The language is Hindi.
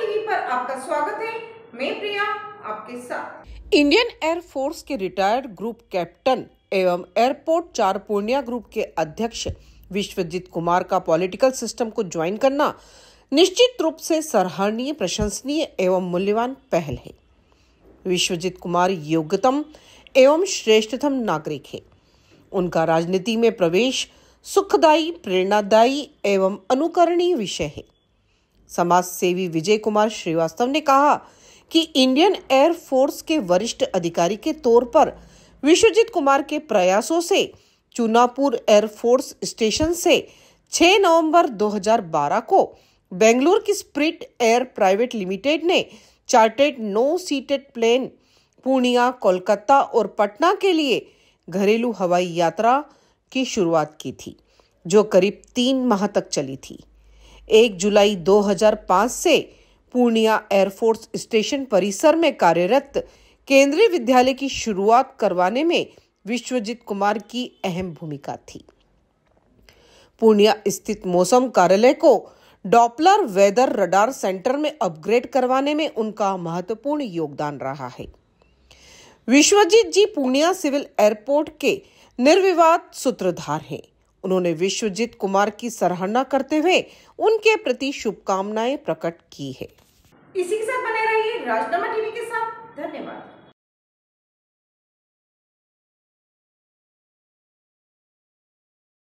टीवी पर आपका स्वागत है मैं प्रिया आपके साथ इंडियन एयरफोर्स के रिटायर्ड ग्रुप कैप्टन एवं एयरपोर्ट चार पूर्णिया ग्रुप के अध्यक्ष विश्वजीत कुमार का पॉलिटिकल सिस्टम को ज्वाइन करना निश्चित रूप से सराहनीय प्रशंसनीय एवं मूल्यवान पहल है विश्वजीत कुमार योग्यतम एवं श्रेष्ठतम नागरिक है उनका राजनीति में प्रवेश सुखदायी प्रेरणादायी एवं अनुकरणीय विषय है समाज सेवी विजय कुमार श्रीवास्तव ने कहा कि इंडियन एयर फोर्स के वरिष्ठ अधिकारी के तौर पर विश्वजीत कुमार के प्रयासों से चुनापुर एयरफोर्स स्टेशन से 6 नवंबर 2012 को बेंगलुरु की स्प्रिट एयर प्राइवेट लिमिटेड ने chartered no seated plane Purnia Kolkata और पटना के लिए घरेलू हवाई यात्रा की शुरुआत की थी जो करीब तीन माह तक चली थी एक जुलाई 2005 से पूर्णिया एयरफोर्स स्टेशन परिसर में कार्यरत केंद्रीय विद्यालय की शुरुआत करवाने में विश्वजीत कुमार की अहम भूमिका थी पूर्णिया स्थित मौसम कार्यालय को डॉपलर वेदर रडार सेंटर में अपग्रेड करवाने में उनका महत्वपूर्ण योगदान रहा है विश्वजीत जी पूर्णिया सिविल एयरपोर्ट के निर्विवाद सूत्रधार हैं उन्होंने विश्वजीत कुमार की सराहना करते हुए उनके प्रति शुभकामनाएं प्रकट की है इसी के साथ बने रहिए राजनामा टीवी के साथ